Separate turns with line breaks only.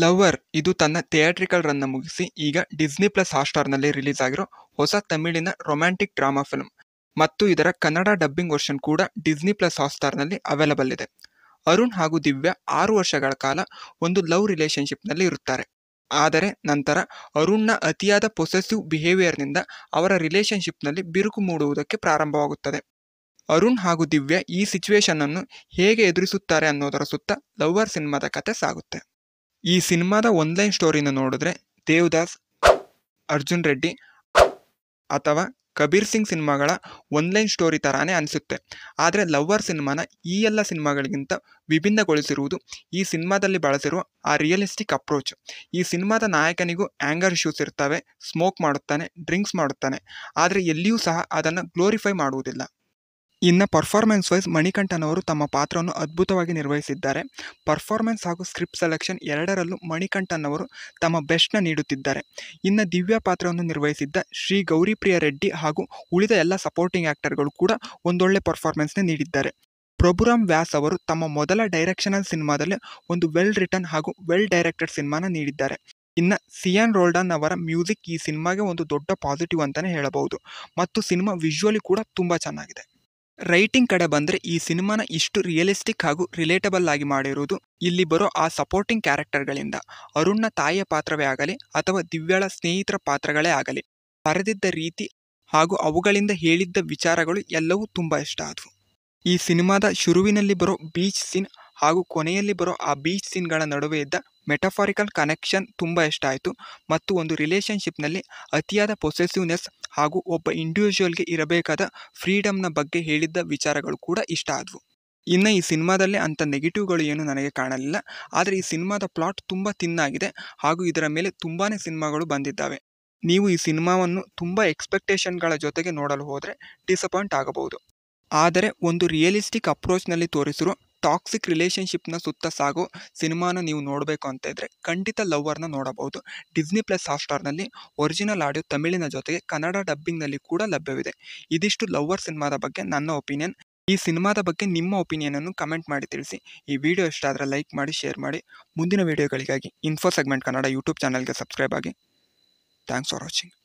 lover ಇದು ತನ್ನ theatrical ರನ್ನ ಮುಗಿಸಿ ಈಗ ಡಿಸ್ನಿ ಪ್ಲಸ್ ಹಾಟ್ಸ್ಟಾರ್ನಲ್ಲಿ ರಿಲೀಸ್ ಆಗಿರೋ ಹೊಸ ತಮಿಳಿನ ರೊಮ್ಯಾಂಟಿಕ್ ಡ್ರಾಮಾ ಫಿಲ್ಮ್ ಮತ್ತು ಇದರ ಕನ್ನಡ ಡಬ್ಬಿಂಗ್ ವರ್ಷನ್ ಕೂಡ ಡಿಸ್ನಿ ಪ್ಲಸ್ ಹಾಟ್ಸ್ಟಾರ್ನಲ್ಲಿ ಅವೈಲಬಲ್ ಇದೆ ಅರುಣ್ ಹಾಗೂ ದಿವ್ಯ ಆರು ವರ್ಷಗಳ ಕಾಲ ಒಂದು ಲವ್ ರಿಲೇಷನ್ಶಿಪ್ನಲ್ಲಿ ಇರುತ್ತಾರೆ ಆದರೆ ನಂತರ ಅರುಣ್ನ ಅತಿಯಾದ ಪೊಸೆಸಿವ್ ಬಿಹೇವಿಯರ್ನಿಂದ ಅವರ ರಿಲೇಷನ್ಶಿಪ್ನಲ್ಲಿ ಬಿರುಕು ಮೂಡುವುದಕ್ಕೆ ಪ್ರಾರಂಭವಾಗುತ್ತದೆ ಅರುಣ್ ಹಾಗೂ ದಿವ್ಯ ಈ ಸಿಚುವೇಶನ್ ಅನ್ನು ಹೇಗೆ ಎದುರಿಸುತ್ತಾರೆ ಅನ್ನೋದರ ಸುತ್ತ ಲವರ್ ಸಿನಿಮಾದ ಕತೆ ಸಾಗುತ್ತೆ ಈ ಸಿನಿಮಾದ ಒನ್ಲೈನ್ ಸ್ಟೋರಿನ ನೋಡಿದ್ರೆ ದೇವದಾಸ್ ಅರ್ಜುನ್ ರೆಡ್ಡಿ ಅಥವಾ ಕಬೀರ್ ಸಿಂಗ್ ಸಿನಿಮಾಗಳ ಒನ್ಲೈನ್ ಸ್ಟೋರಿ ಥರಾನೇ ಅನಿಸುತ್ತೆ ಆದರೆ ಲವ್ವರ್ ಸಿನಿಮಾನ ಈ ಎಲ್ಲ ಸಿನಿಮಾಗಳಿಗಿಂತ ವಿಭಿನ್ನಗೊಳಿಸಿರುವುದು ಈ ಸಿನಿಮಾದಲ್ಲಿ ಬಳಸಿರುವ ಆ ರಿಯಲಿಸ್ಟಿಕ್ ಅಪ್ರೋಚ್ ಈ ಸಿನಿಮಾದ ನಾಯಕನಿಗೂ ಆ್ಯಂಗರ್ ಇಶ್ಯೂಸ್ ಇರ್ತವೆ ಸ್ಮೋಕ್ ಮಾಡುತ್ತಾನೆ ಡ್ರಿಂಕ್ಸ್ ಮಾಡುತ್ತಾನೆ ಆದರೆ ಎಲ್ಲಿಯೂ ಸಹ ಅದನ್ನು ಗ್ಲೋರಿಫೈ ಮಾಡುವುದಿಲ್ಲ ಇನ್ನು ಪರ್ಫಾರ್ಮೆನ್ಸ್ ವೈಸ್ ಮಣಿಕಂಠನ್ ಅವರು ತಮ್ಮ ಪಾತ್ರವನ್ನು ಅದ್ಭುತವಾಗಿ ನಿರ್ವಹಿಸಿದ್ದಾರೆ ಪರ್ಫಾರ್ಮೆನ್ಸ್ ಹಾಗೂ ಸ್ಕ್ರಿಪ್ಟ್ ಸೆಲೆಕ್ಷನ್ ಎರಡರಲ್ಲೂ ಮಣಿಕಂಠನ್ ಅವರು ತಮ್ಮ ಬೆಸ್ಟ್ನ ನೀಡುತ್ತಿದ್ದಾರೆ ಇನ್ನು ದಿವ್ಯ ಪಾತ್ರವನ್ನು ನಿರ್ವಹಿಸಿದ್ದ ಶ್ರೀ ಗೌರಿಪ್ರಿಯ ರೆಡ್ಡಿ ಹಾಗೂ ಉಳಿದ ಎಲ್ಲ ಸಪೋರ್ಟಿಂಗ್ ಆ್ಯಕ್ಟರ್ಗಳು ಕೂಡ ಒಂದೊಳ್ಳೆ ಪರ್ಫಾರ್ಮೆನ್ಸ್ನೇ ನೀಡಿದ್ದಾರೆ ಪ್ರಭುರಾಮ್ ವ್ಯಾಸ್ ಅವರು ತಮ್ಮ ಮೊದಲ ಡೈರೆಕ್ಷನಲ್ ಸಿನಿಮಾದಲ್ಲಿ ಒಂದು ವೆಲ್ ರಿಟರ್ನ್ ಹಾಗೂ ವೆಲ್ ಡೈರೆಕ್ಟೆಡ್ ಸಿನಿಮಾನ ನೀಡಿದ್ದಾರೆ ಇನ್ನು ಸಿಯಾನ್ ರೋಲ್ಡನ್ ಅವರ ಮ್ಯೂಸಿಕ್ ಈ ಸಿನಿಮಾಗೆ ಒಂದು ದೊಡ್ಡ ಪಾಸಿಟಿವ್ ಅಂತಲೇ ಹೇಳಬಹುದು ಮತ್ತು ಸಿನಿಮಾ ವಿಜುವಲಿ ಕೂಡ ತುಂಬ ಚೆನ್ನಾಗಿದೆ ರೈಟಿಂಗ್ ಕಡೆ ಬಂದರೆ ಈ ಸಿನಿಮಾನ ಇಷ್ಟು ರಿಯಲಿಸ್ಟಿಕ್ ಹಾಗೂ ರಿಲೇಟಬಲ್ ಆಗಿ ಮಾಡಿರುವುದು ಇಲ್ಲಿ ಬರೋ ಆ ಸಪೋರ್ಟಿಂಗ್ ಕ್ಯಾರೆಕ್ಟರ್ಗಳಿಂದ ಅರುಣ್ನ ತಾಯಿಯ ಪಾತ್ರವೇ ಆಗಲಿ ಅಥವಾ ದಿವ್ಯಾಳ ಸ್ನೇಹಿತರ ಪಾತ್ರಗಳೇ ಆಗಲಿ ಬರೆದಿದ್ದ ರೀತಿ ಹಾಗೂ ಅವುಗಳಿಂದ ಹೇಳಿದ್ದ ವಿಚಾರಗಳು ಎಲ್ಲವೂ ತುಂಬ ಇಷ್ಟ ಆದವು ಈ ಸಿನಿಮಾದ ಶುರುವಿನಲ್ಲಿ ಬರೋ ಬೀಚ್ ಸೀನ್ ಹಾಗೂ ಕೊನೆಯಲ್ಲಿ ಬರೋ ಆ ಬೀಚ್ ಸೀನ್ಗಳ ನಡುವೆ ಇದ್ದ ಮೆಟಫಾರಿಕಲ್ ಕನೆಕ್ಷನ್ ತುಂಬ ಇಷ್ಟ ಆಯಿತು ಮತ್ತು ಒಂದು ರಿಲೇಷನ್ಶಿಪ್ನಲ್ಲಿ ಅತಿಯಾದ ಪೊಸೆಸಿವ್ನೆಸ್ ಹಾಗೂ ಒಬ್ಬ ಇಂಡಿವಿಜುವಲ್ಗೆ ಇರಬೇಕಾದ ಫ್ರೀಡಮ್ನ ಬಗ್ಗೆ ಹೇಳಿದ್ದ ವಿಚಾರಗಳು ಕೂಡ ಇಷ್ಟ ಆದವು ಇನ್ನು ಈ ಸಿನಿಮಾದಲ್ಲಿ ಅಂಥ ನೆಗೆಟಿವ್ಗಳು ಏನು ನನಗೆ ಕಾಣಲಿಲ್ಲ ಆದರೆ ಈ ಸಿನಿಮಾದ ಪ್ಲಾಟ್ ತುಂಬ ತಿನ್ನಾಗಿದೆ ಹಾಗೂ ಇದರ ಮೇಲೆ ತುಂಬಾ ಸಿನಿಮಾಗಳು ಬಂದಿದ್ದಾವೆ ನೀವು ಈ ಸಿನಿಮಾವನ್ನು ತುಂಬ ಎಕ್ಸ್ಪೆಕ್ಟೇಷನ್ಗಳ ಜೊತೆಗೆ ನೋಡಲು ಹೋದರೆ ಡಿಸಪಾಯಿಂಟ್ ಆಗಬಹುದು ಆದರೆ ಒಂದು ರಿಯಲಿಸ್ಟಿಕ್ ಅಪ್ರೋಚ್ನಲ್ಲಿ ತೋರಿಸಿರೋ ಟಾಕ್ಸಿಕ್ ರಿಲೇಷನ್ಶಿಪ್ನ ಸುತ್ತ ಸಾಗೋ ಸಿನಿಮಾನ ನೀವು ನೋಡಬೇಕು ಅಂತ ಇದ್ದರೆ ಖಂಡಿತ ಲವ್ವರ್ನ ನೋಡಬಹುದು ಡಿಸ್ನಿ ಪ್ಲಸ್ ಹಾಟ್ಸ್ಟಾರ್ನಲ್ಲಿ ಒರಿಜಿನಲ್ ಆಡಿಯೋ ತಮಿಳಿನ ಜೊತೆಗೆ ಕನ್ನಡ ಡಬ್ಬಿಂಗ್ನಲ್ಲಿ ಕೂಡ ಲಭ್ಯವಿದೆ ಇದಿಷ್ಟು ಲವ್ವರ್ ಸಿನಿಮಾದ ಬಗ್ಗೆ ನನ್ನ ಒಪಿನಿಯನ್ ಈ ಸಿನಿಮಾದ ಬಗ್ಗೆ ನಿಮ್ಮ ಒಪಿನಿಯನನ್ನು ಕಮೆಂಟ್ ಮಾಡಿ ತಿಳಿಸಿ ಈ ವಿಡಿಯೋ ಇಷ್ಟ ಲೈಕ್ ಮಾಡಿ ಶೇರ್ ಮಾಡಿ ಮುಂದಿನ ವಿಡಿಯೋಗಳಿಗಾಗಿ ಇನ್ಫೋ ಸೆಗ್ಮೆಂಟ್ ಕನ್ನಡ ಯೂಟ್ಯೂಬ್ ಚಾನಲ್ಗೆ ಸಬ್ಸ್ಕ್ರೈಬ್ ಆಗಿ ಥ್ಯಾಂಕ್ಸ್ ಫಾರ್ ವಾಚಿಂಗ್